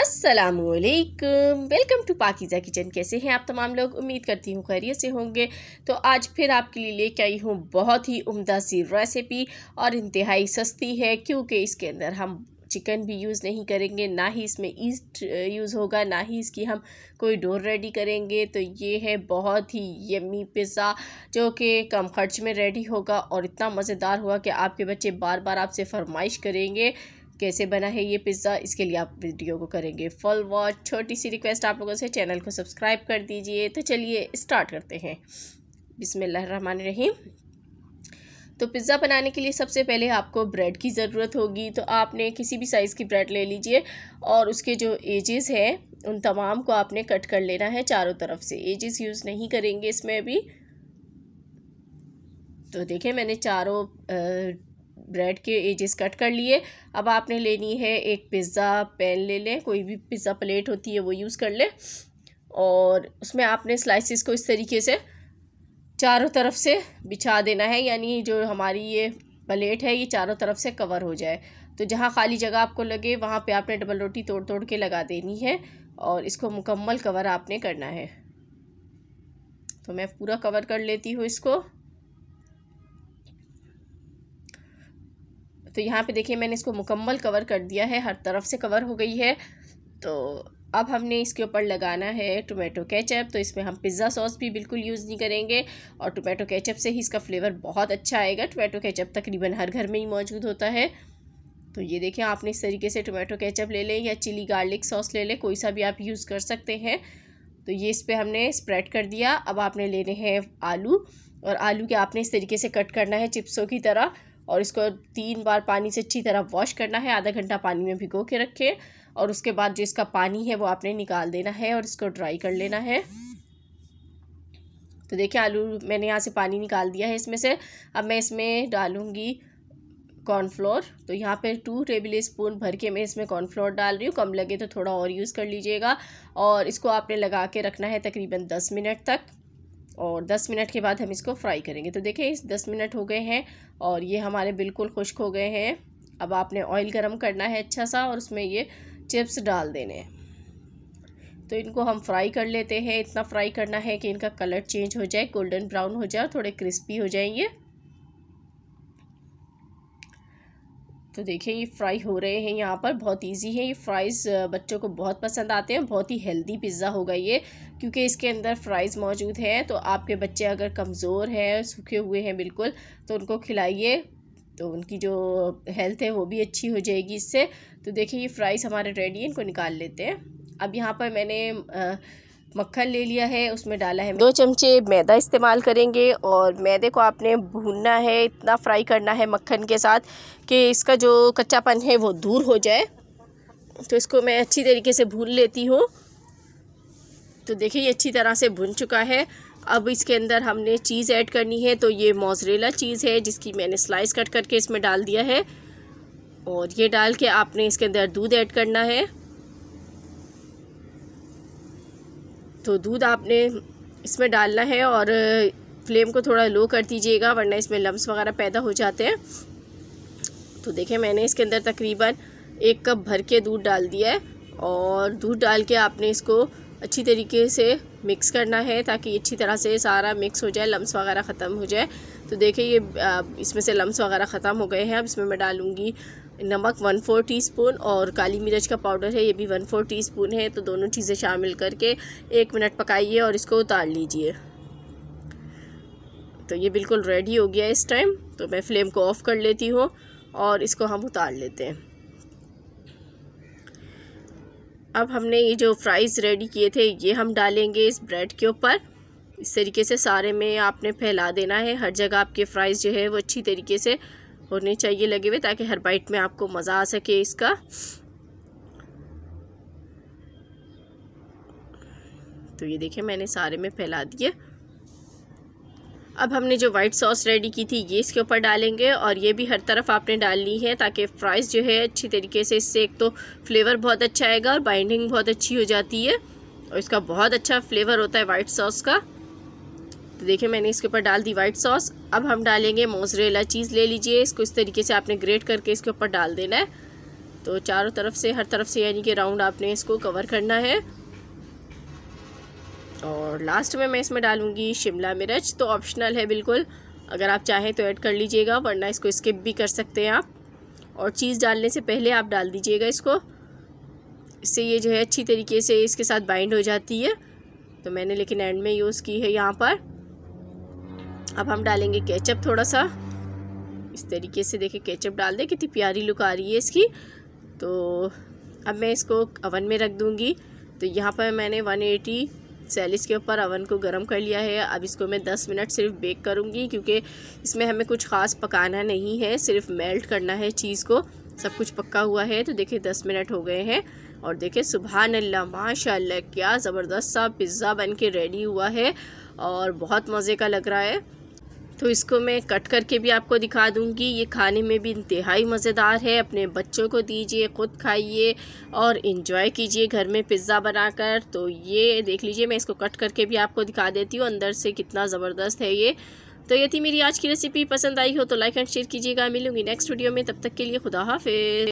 असलकम welcome to पाकिज़ा kitchen कैसे हैं आप तमाम लोग उम्मीद करती हूँ खैरियत से होंगे तो आज फिर आपके लिए लेके आई हूँ बहुत ही उम्दा सी रेसिपी और इंतहाई सस्ती है क्योंकि इसके अंदर हम चिकन भी यूज़ नहीं करेंगे ना ही इसमें ईस्ट यूज़ होगा ना ही इसकी हम कोई डोर रेडी करेंगे तो ये है बहुत ही यमी पिज़्ज़ा जो कि कम खर्च में रेडी होगा और इतना मज़ेदार हुआ कि आपके बच्चे बार बार आपसे फरमाइश करेंगे कैसे बना है ये पिज़्ज़ा इसके लिए आप वीडियो को करेंगे फुल वॉच छोटी सी रिक्वेस्ट आप लोगों से चैनल को सब्सक्राइब कर दीजिए तो चलिए स्टार्ट करते हैं बिसमान रहीम तो पिज़्ज़ा बनाने के लिए सबसे पहले आपको ब्रेड की ज़रूरत होगी तो आपने किसी भी साइज़ की ब्रेड ले लीजिए और उसके जो एजेस हैं उन तमाम को आपने कट कर लेना है चारों तरफ से एजेस यूज़ नहीं करेंगे इसमें अभी तो देखें मैंने चारों ब्रेड के एजेस कट कर लिए अब आपने लेनी है एक पिज़्ज़ा पैन ले लें कोई भी पिज़्ज़ा प्लेट होती है वो यूज़ कर लें और उसमें आपने स्लाइसिस को इस तरीके से चारों तरफ से बिछा देना है यानी जो हमारी ये प्लेट है ये चारों तरफ से कवर हो जाए तो जहाँ खाली जगह आपको लगे वहाँ पे आपने डबल रोटी तोड़ तोड़ के लगा देनी है और इसको मुकम्मल कवर आपने करना है तो मैं पूरा कवर कर लेती हूँ इसको तो यहाँ पे देखिए मैंने इसको मुकम्मल कवर कर दिया है हर तरफ से कवर हो गई है तो अब हमने इसके ऊपर लगाना है टोमेटो केचप तो इसमें हम पिज़्ज़ा सॉस भी बिल्कुल यूज़ नहीं करेंगे और टोमेटो केचप से ही इसका फ्लेवर बहुत अच्छा आएगा टोमेटो केचप तकरीबन हर घर में ही मौजूद होता है तो ये देखें आपने इस तरीके से टोमेटो केचप ले लें या चिली गार्लिक सॉस ले लें कोई सा भी आप यूज़ कर सकते हैं तो ये इस पर हमने स्प्रेड कर दिया अब आपने लेने हैं आलू और आलू के आपने इस तरीके से कट करना है चिप्सों की तरह और इसको तीन बार पानी से अच्छी तरह वॉश करना है आधा घंटा पानी में भिगो के रखें और उसके बाद जो इसका पानी है वो आपने निकाल देना है और इसको ड्राई कर लेना है तो देखिए आलू मैंने यहाँ से पानी निकाल दिया है इसमें से अब मैं इसमें डालूँगी कॉर्नफ्लोर तो यहाँ पर टू टेबल स्पून भर के मैं इसमें कॉर्नफ्लोर डाल रही हूँ कम लगे तो थोड़ा और यूज़ कर लीजिएगा और इसको आपने लगा के रखना है तकरीबन दस मिनट तक और 10 मिनट के बाद हम इसको फ्राई करेंगे तो देखिए इस 10 मिनट हो गए हैं और ये हमारे बिल्कुल खुश्क हो गए हैं अब आपने ऑयल गरम करना है अच्छा सा और उसमें ये चिप्स डाल देने हैं तो इनको हम फ्राई कर लेते हैं इतना फ्राई करना है कि इनका कलर चेंज हो जाए गोल्डन ब्राउन हो जाए थोड़े क्रिस्पी हो जाएंगे तो देखिए ये फ्राई हो रहे हैं यहाँ पर बहुत इजी है ये फ्राइज़ बच्चों को बहुत पसंद आते हैं बहुत ही हेल्दी पिज़्ज़ा होगा ये क्योंकि इसके अंदर फ्राइज़ मौजूद हैं तो आपके बच्चे अगर कमज़ोर हैं सूखे हुए हैं बिल्कुल तो उनको खिलाइए तो उनकी जो हेल्थ है वो भी अच्छी हो जाएगी इससे तो देखिए ये फ्राइज़ हमारे रेडी हैं इनको निकाल लेते हैं अब यहाँ पर मैंने आ, मक्खन ले लिया है उसमें डाला है दो चमचे मैदा इस्तेमाल करेंगे और मैदे को आपने भूनना है इतना फ्राई करना है मक्खन के साथ कि इसका जो कच्चापन है वो दूर हो जाए तो इसको मैं अच्छी तरीके से भून लेती हूँ तो देखिए ये अच्छी तरह से भुन चुका है अब इसके अंदर हमने चीज़ ऐड करनी है तो ये मोजरेला चीज़ है जिसकी मैंने स्लाइस कट करके इसमें डाल दिया है और ये डाल के आपने इसके अंदर दूध ऐड करना है तो दूध आपने इसमें डालना है और फ्लेम को थोड़ा लो कर दीजिएगा वरना इसमें लम्स वगैरह पैदा हो जाते हैं तो देखें मैंने इसके अंदर तकरीबन एक कप भर के दूध डाल दिया है और दूध डाल के आपने इसको अच्छी तरीके से मिक्स करना है ताकि अच्छी तरह से सारा मिक्स हो जाए लम्स वगैरह ख़त्म हो जाए तो देखें ये इसमें से लम्स वगैरह ख़त्म हो गए हैं अब इसमें मैं डालूँगी नमक वन फोर टीस्पून और काली मिर्च का पाउडर है ये भी वन फोर टीस्पून है तो दोनों चीज़ें शामिल करके एक मिनट पकाइए और इसको उतार लीजिए तो ये बिल्कुल रेडी हो गया इस टाइम तो मैं फ्लेम को ऑफ़ कर लेती हूँ और इसको हम उतार लेते हैं अब हमने ये जो फ्राइज़ रेडी किए थे ये हम डालेंगे इस ब्रेड के ऊपर इस तरीके से सारे में आपने फैला देना है हर जगह आपके फ्राइज़ जो है वो अच्छी तरीके से होने चाहिए लगे हुए ताकि हर बाइट में आपको मज़ा आ सके इसका तो ये देखें मैंने सारे में फैला दिए अब हमने जो वाइट सॉस रेडी की थी ये इसके ऊपर डालेंगे और ये भी हर तरफ आपने डालनी है ताकि फ्राइज़ जो है अच्छी तरीके से इससे एक तो फ्लेवर बहुत अच्छा आएगा और बाइंडिंग बहुत अच्छी हो जाती है और इसका बहुत अच्छा फ्लेवर होता है वाइट सॉस का तो देखिए मैंने इसके ऊपर डाल दी वाइट सॉस अब हम डालेंगे मोजरेला चीज़ ले लीजिए इसको इस तरीके से आपने ग्रेट करके इसके ऊपर डाल देना है तो चारों तरफ से हर तरफ से यानी कि राउंड आपने इसको कवर करना है और लास्ट में मैं इसमें डालूँगी शिमला मिर्च तो ऑप्शनल है बिल्कुल अगर आप चाहें तो ऐड कर लीजिएगा वरना इसको स्किप भी कर सकते हैं आप और चीज़ डालने से पहले आप डाल दीजिएगा इसको इससे ये जो है अच्छी तरीके से इसके साथ बाइंड हो जाती है तो मैंने लेकिन एंड में यूज़ की है यहाँ पर अब हम डालेंगे केचप थोड़ा सा इस तरीके से देखिए केचप डाल दें कितनी प्यारी लुक आ रही है इसकी तो अब मैं इसको अवन में रख दूँगी तो यहाँ पर मैंने वन एटी सैलिस के ऊपर अवन को गर्म कर लिया है अब इसको मैं 10 मिनट सिर्फ बेक करूँगी क्योंकि इसमें हमें कुछ ख़ास पकाना नहीं है सिर्फ मेल्ट करना है चीज़ को सब कुछ पक्का हुआ है तो देखिए 10 मिनट हो गए हैं और देखिए सुबह अल्लाह माशा क्या ज़बरदस्त सा पिज़्ज़ा बन के रेडी हुआ है और बहुत मज़े का लग रहा है तो इसको मैं कट करके भी आपको दिखा दूंगी ये खाने में भी इंतहाई मज़ेदार है अपने बच्चों को दीजिए ख़ुद खाइए और इन्जॉय कीजिए घर में पिज़्ज़ा बनाकर तो ये देख लीजिए मैं इसको कट करके भी आपको दिखा देती हूँ अंदर से कितना ज़बरदस्त है ये तो ये थी मेरी आज की रेसिपी पसंद आई हो तो लाइक एंड शेयर कीजिएगा मिलूंगी नेक्स्ट वीडियो में तब तक के लिए खुदा हाफ